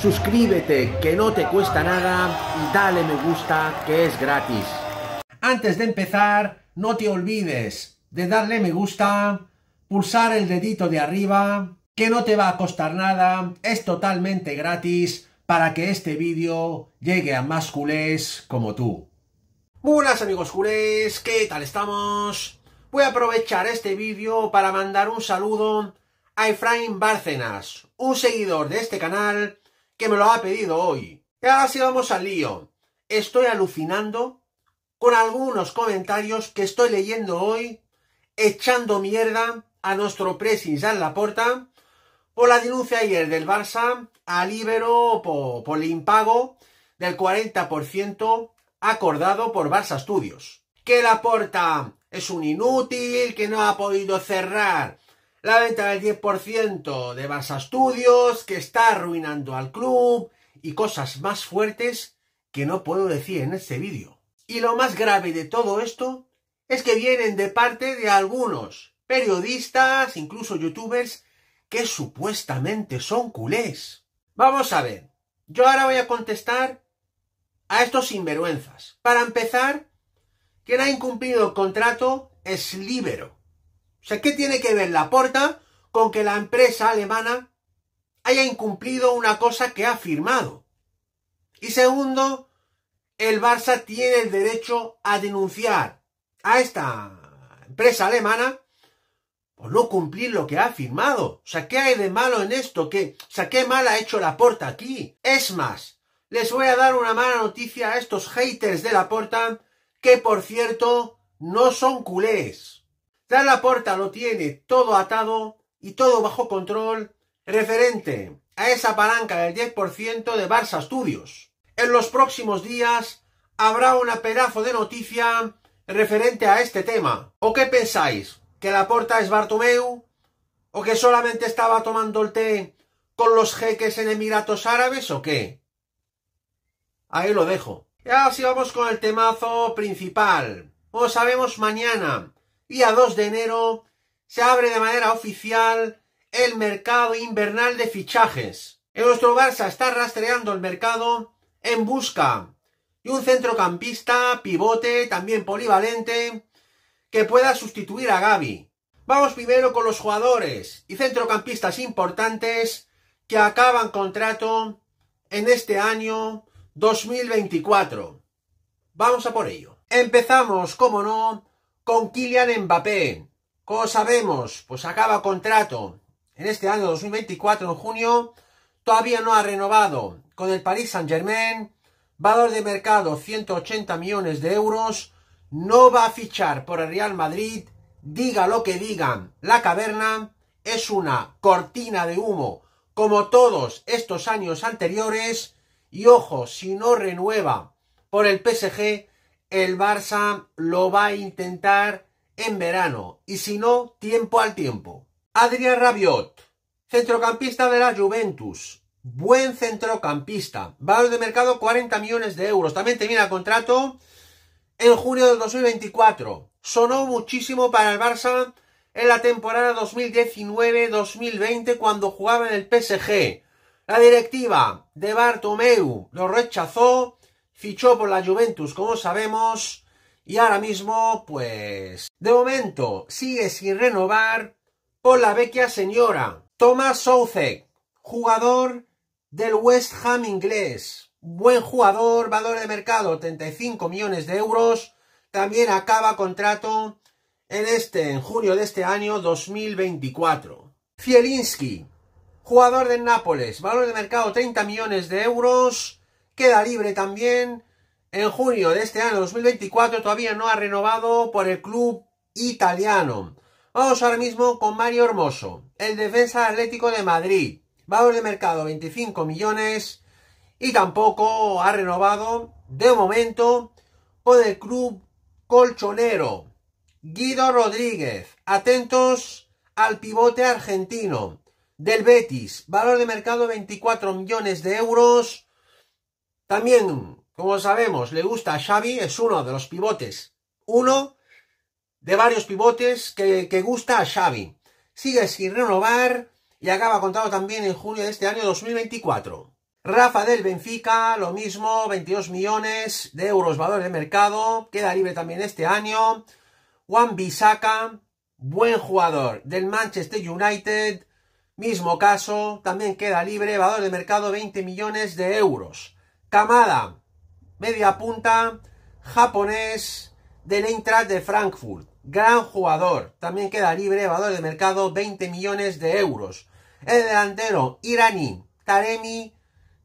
suscríbete que no te cuesta nada y dale me gusta que es gratis. Antes de empezar, no te olvides de darle me gusta, pulsar el dedito de arriba, que no te va a costar nada, es totalmente gratis para que este vídeo llegue a más culés como tú. Buenas amigos culés, ¿qué tal estamos? Voy a aprovechar este vídeo para mandar un saludo a Efraín Bárcenas, un seguidor de este canal que me lo ha pedido hoy. Y ahora sí vamos al lío. Estoy alucinando con algunos comentarios que estoy leyendo hoy echando mierda a nuestro presi en la puerta por la denuncia ayer del Barça al Libero por, el impago del 40% acordado por Barça Studios. Que la puerta es un inútil, que no ha podido cerrar la venta del 10% de Barça Studios, que está arruinando al club y cosas más fuertes que no puedo decir en este vídeo. Y lo más grave de todo esto es que vienen de parte de algunos periodistas, incluso youtubers, que supuestamente son culés. Vamos a ver, yo ahora voy a contestar a estos sinvergüenzas. Para empezar, quien ha incumplido el contrato es Libero o sea, ¿qué tiene que ver la porta con que la empresa alemana haya incumplido una cosa que ha firmado? Y segundo, el Barça tiene el derecho a denunciar a esta empresa alemana por no cumplir lo que ha firmado. O sea, ¿qué hay de malo en esto? ¿Qué, mal ha hecho la porta aquí? Es más, les voy a dar una mala noticia a estos haters de la porta, que por cierto, no son culés. Tras la lo tiene todo atado y todo bajo control referente a esa palanca del 10% de Barça Studios. En los próximos días habrá una pedazo de noticia referente a este tema. ¿O qué pensáis? ¿Que la porta es Bartomeu? ¿O que solamente estaba tomando el té con los jeques en Emiratos Árabes o qué? Ahí lo dejo. Y ahora sí vamos con el temazo principal. Os sabemos mañana día 2 de enero, se abre de manera oficial el mercado invernal de fichajes. En nuestro Barça está rastreando el mercado en busca de un centrocampista, pivote, también polivalente, que pueda sustituir a Gaby. Vamos primero con los jugadores y centrocampistas importantes que acaban contrato en este año 2024. Vamos a por ello. Empezamos, como no, con Kylian Mbappé. como sabemos? Pues acaba contrato. En este año 2024, en junio, todavía no ha renovado. Con el Paris Saint-Germain, valor de mercado 180 millones de euros. No va a fichar por el Real Madrid. Diga lo que digan. La caverna es una cortina de humo, como todos estos años anteriores. Y ojo, si no renueva por el PSG, el Barça lo va a intentar en verano y si no, tiempo al tiempo. Adrián Rabiot, centrocampista de la Juventus. Buen centrocampista. Valor de mercado 40 millones de euros. También termina el contrato en junio de 2024. Sonó muchísimo para el Barça en la temporada 2019-2020 cuando jugaba en el PSG. La directiva de Bartomeu lo rechazó fichó por la Juventus, como sabemos, y ahora mismo, pues, de momento, sigue sin renovar por la vecchia señora. Thomas Soucek, jugador del West Ham inglés. Buen jugador, valor de mercado, 35 millones de euros. También acaba contrato en este, en junio de este año 2024. Fielinski, jugador del Nápoles, valor de mercado 30 millones de euros queda libre también en junio de este año 2024, todavía no ha renovado por el club italiano. Vamos ahora mismo con Mario Hermoso, el defensa atlético de Madrid. Valor de mercado 25 millones y tampoco ha renovado de momento por el club colchonero. Guido Rodríguez, atentos al pivote argentino del Betis, valor de mercado 24 millones de euros también, como sabemos, le gusta a Xavi, es uno de los pivotes, uno de varios pivotes que, gusta a Xavi. Sigue sin renovar y acaba contado también en junio de este año 2024. Rafa del Benfica, lo mismo, 22 millones de euros valor de mercado, queda libre también este año. Juan Bisaca, buen jugador del Manchester United, mismo caso, también queda libre, valor de mercado 20 millones de euros camada media punta japonés del Eintracht de Frankfurt. Gran jugador. También queda libre, valor de mercado 20 millones de euros. El delantero iraní Taremi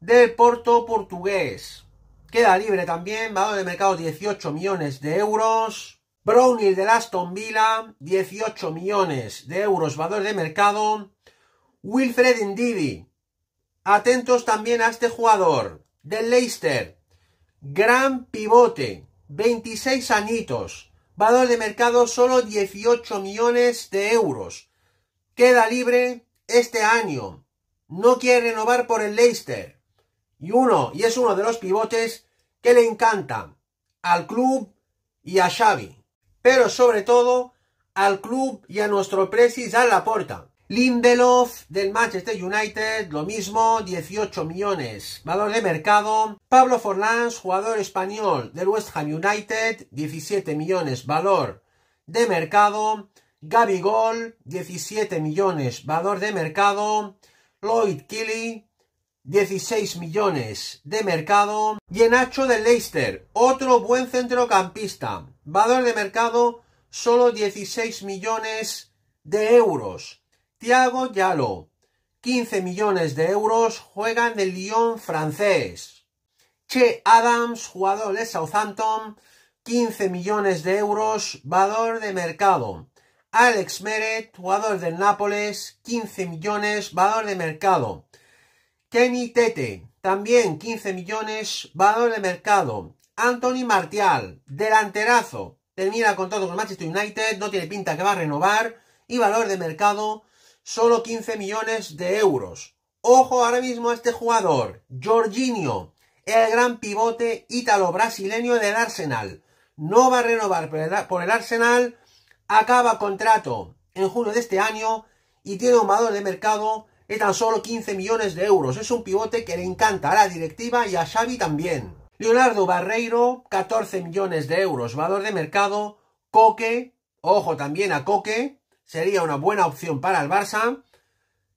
del Porto portugués. Queda libre también, valor de mercado 18 millones de euros. Brownie del Aston Villa, 18 millones de euros, valor de mercado. Wilfred Indivi. Atentos también a este jugador del Leicester. Gran pivote, 26 añitos. Valor de mercado solo 18 millones de euros. Queda libre este año. No quiere renovar por el Leicester. Y uno, y es uno de los pivotes que le encanta al club y a Xavi. Pero sobre todo al club y a nuestro presis a la puerta, Lindelof del Manchester United, lo mismo, 18 millones. Valor de mercado. Pablo Forlán, jugador español del West Ham United, 17 millones. Valor de mercado. Gaby Gol, 17 millones. Valor de mercado. Lloyd Kelly, 16 millones de mercado. Y Enacho del Leicester, otro buen centrocampista. Valor de mercado, solo 16 millones de euros. Thiago Yalo, 15 millones de euros, juega en el Lyon francés. Che Adams, jugador de Southampton, 15 millones de euros, valor de mercado. Alex Meret, jugador del Nápoles, 15 millones, valor de mercado. Kenny Tete, también 15 millones, valor de mercado. Anthony Martial, delanterazo, termina contrato con Manchester United, no tiene pinta que va a renovar y valor de mercado solo 15 millones de euros. Ojo ahora mismo a este jugador, Jorginho, el gran pivote ítalo-brasileño del Arsenal. No va a renovar por el Arsenal, acaba contrato en junio de este año y tiene un valor de mercado de tan solo 15 millones de euros. Es un pivote que le encanta a la directiva y a Xavi también. Leonardo Barreiro, 14 millones de euros, valor de mercado. Coque, ojo también a Coque, sería una buena opción para el Barça.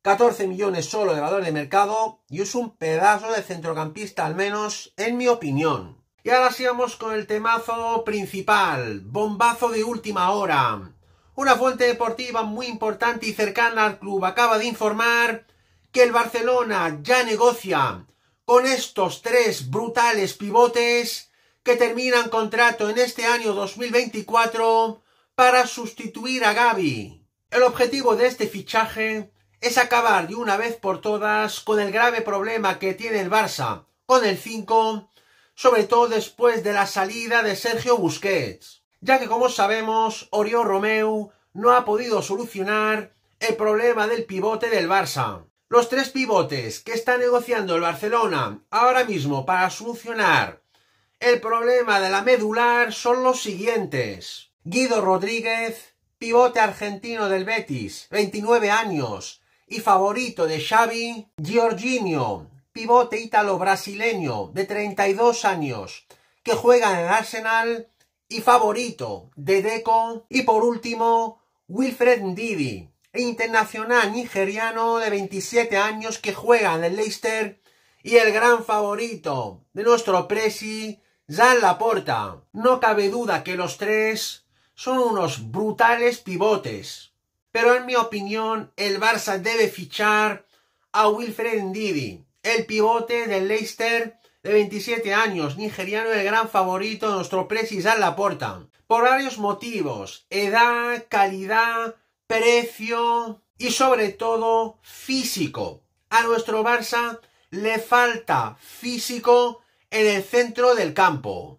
14 millones solo de valor de mercado y es un pedazo de centrocampista al menos, en mi opinión. Y ahora sigamos con el temazo principal, bombazo de última hora. Una fuente deportiva muy importante y cercana al club acaba de informar que el Barcelona ya negocia con estos tres brutales pivotes que terminan contrato en este año 2024 para sustituir a Gaby. El objetivo de este fichaje es acabar de una vez por todas con el grave problema que tiene el Barça con el 5, sobre todo después de la salida de Sergio Busquets, ya que como sabemos, Oriol Romeu no ha podido solucionar el problema del pivote del Barça. Los tres pivotes que está negociando el Barcelona ahora mismo para solucionar el problema de la medular son los siguientes. Guido Rodríguez, pivote argentino del Betis, 29 años, y favorito de Xavi, Giorginio, pivote italo brasileño de 32 años, que juega en Arsenal y favorito de Deco. Y por último, Wilfred Ndidi, internacional nigeriano de 27 años que juega en el Leicester y el gran favorito de nuestro presi, Jean Laporta. No cabe duda que los tres son unos brutales pivotes. Pero en mi opinión, el Barça debe fichar a Wilfred Ndidi, el pivote del Leicester de 27 años, nigeriano el gran favorito de nuestro la Laporta. Por varios motivos, edad, calidad, precio y sobre todo físico. A nuestro Barça le falta físico en el centro del campo.